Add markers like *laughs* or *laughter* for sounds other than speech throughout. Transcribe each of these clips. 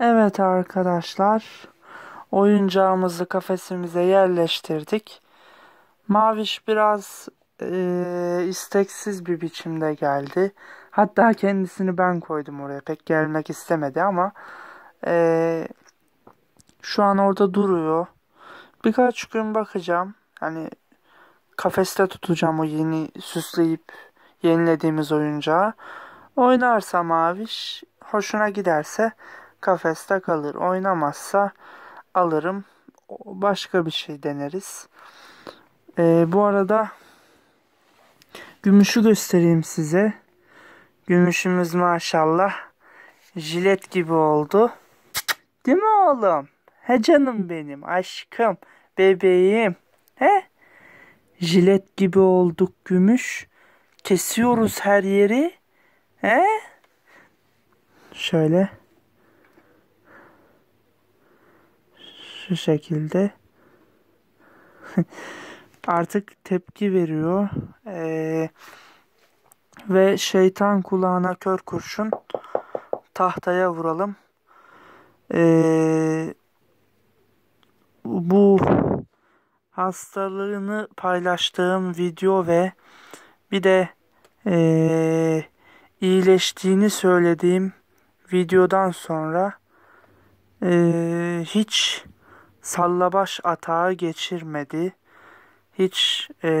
Evet arkadaşlar, oyuncağımızı kafesimize yerleştirdik. Maviş biraz e, isteksiz bir biçimde geldi. Hatta kendisini ben koydum oraya. Pek gelmek istemedi ama e, şu an orada duruyor. Birkaç gün bakacağım. Hani kafeste tutacağım o yeni süsleyip yenilediğimiz oyuncağı. Oynarsa Maviş hoşuna giderse kafeste kalır. Oynamazsa alırım. Başka bir şey deneriz. Ee, bu arada gümüşü göstereyim size. Gümüşümüz maşallah jilet gibi oldu. Değil mi oğlum? He canım benim, aşkım, bebeğim. He? Jilet gibi olduk gümüş. Kesiyoruz her yeri. He? Şöyle. şu şekilde *laughs* artık tepki veriyor ee, ve şeytan kulağına kör kurşun tahtaya vuralım ee, bu hastalığını paylaştığım video ve bir de e, iyileştiğini söylediğim videodan sonra e, hiç sallabaş atağı geçirmedi. Hiç e,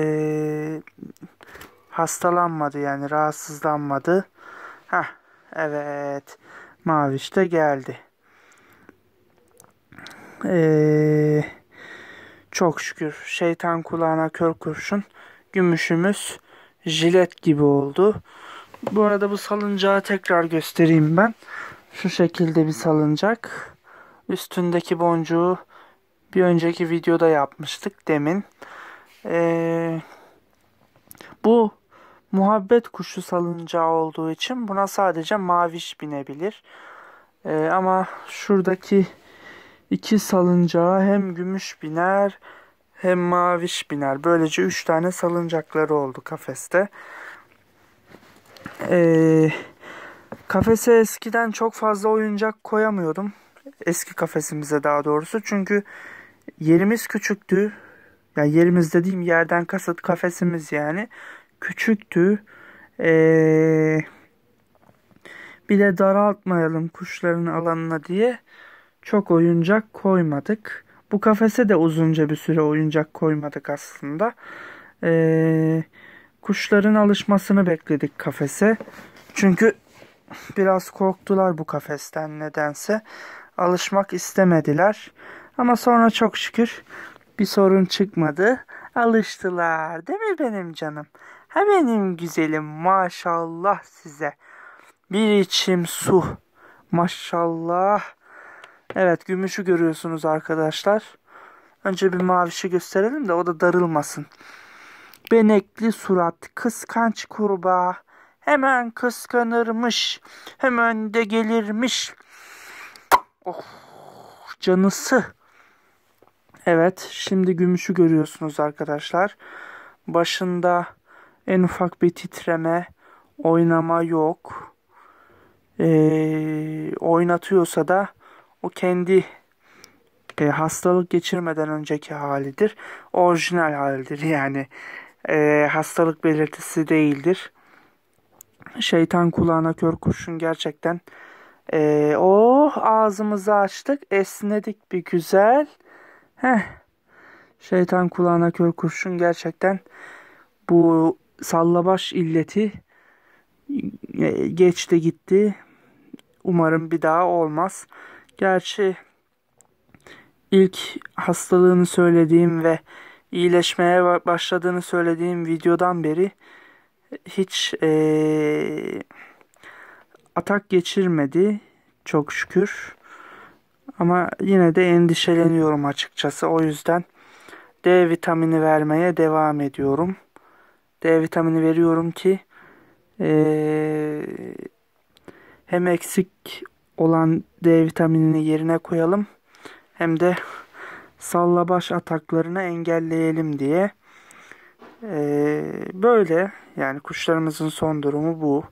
hastalanmadı yani rahatsızlanmadı. Ha evet Maviş de geldi. Ee, çok şükür şeytan kulağına kör kurşun gümüşümüz jilet gibi oldu. Bu arada bu salıncağı tekrar göstereyim ben. Şu şekilde bir salıncak. Üstündeki boncuğu bir önceki videoda yapmıştık demin. Ee, bu muhabbet kuşu salıncağı olduğu için buna sadece maviş binebilir. Ee, ama şuradaki iki salıncağı hem gümüş biner hem maviş biner. Böylece üç tane salıncakları oldu kafeste. Ee, kafese eskiden çok fazla oyuncak koyamıyordum. Eski kafesimize daha doğrusu. Çünkü Yerimiz küçüktü. Yani yerimiz dediğim yerden kasıt kafesimiz yani. Küçüktü. Ee, bir de daraltmayalım kuşların alanına diye çok oyuncak koymadık. Bu kafese de uzunca bir süre oyuncak koymadık aslında. Ee, kuşların alışmasını bekledik kafese. Çünkü biraz korktular bu kafesten nedense. Alışmak istemediler. Ama sonra çok şükür bir sorun çıkmadı. Alıştılar değil mi benim canım? Ha benim güzelim maşallah size. Bir içim su. Maşallah. Evet gümüşü görüyorsunuz arkadaşlar. Önce bir mavişi gösterelim de o da darılmasın. Benekli surat, kıskanç kurbağa. Hemen kıskanırmış. Hemen de gelirmiş. Oh, canısı. Evet şimdi gümüşü görüyorsunuz arkadaşlar. Başında en ufak bir titreme, oynama yok. Ee, oynatıyorsa da o kendi e, hastalık geçirmeden önceki halidir. Orijinal halidir *laughs* yani. E, hastalık belirtisi değildir. Şeytan kulağına kör kurşun gerçekten. E, oh ağzımızı açtık esnedik bir güzel. Heh. Şeytan kulağına kör kurşun gerçekten bu sallabaş illeti e, geçti gitti. Umarım bir daha olmaz. Gerçi ilk hastalığını söylediğim ve iyileşmeye başladığını söylediğim videodan beri hiç ee, atak geçirmedi çok şükür. Ama yine de endişeleniyorum açıkçası. O yüzden D vitamini vermeye devam ediyorum. D vitamini veriyorum ki ee, hem eksik olan D vitaminini yerine koyalım hem de salla baş ataklarını engelleyelim diye. Ee, böyle yani kuşlarımızın son durumu bu.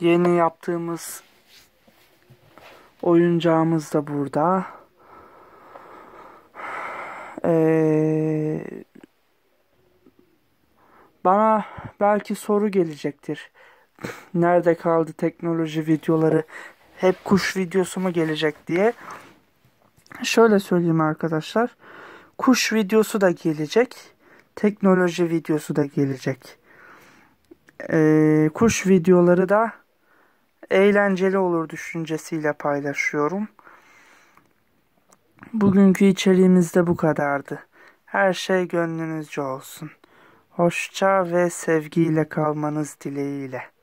Yeni yaptığımız Oyuncağımız da burada. Ee, bana belki soru gelecektir. *laughs* Nerede kaldı teknoloji videoları? Hep kuş videosu mu gelecek diye. Şöyle söyleyeyim arkadaşlar. Kuş videosu da gelecek. Teknoloji videosu da gelecek. Ee, kuş videoları da eğlenceli olur düşüncesiyle paylaşıyorum. Bugünkü içeriğimiz de bu kadardı. Her şey gönlünüzce olsun. Hoşça ve sevgiyle kalmanız dileğiyle.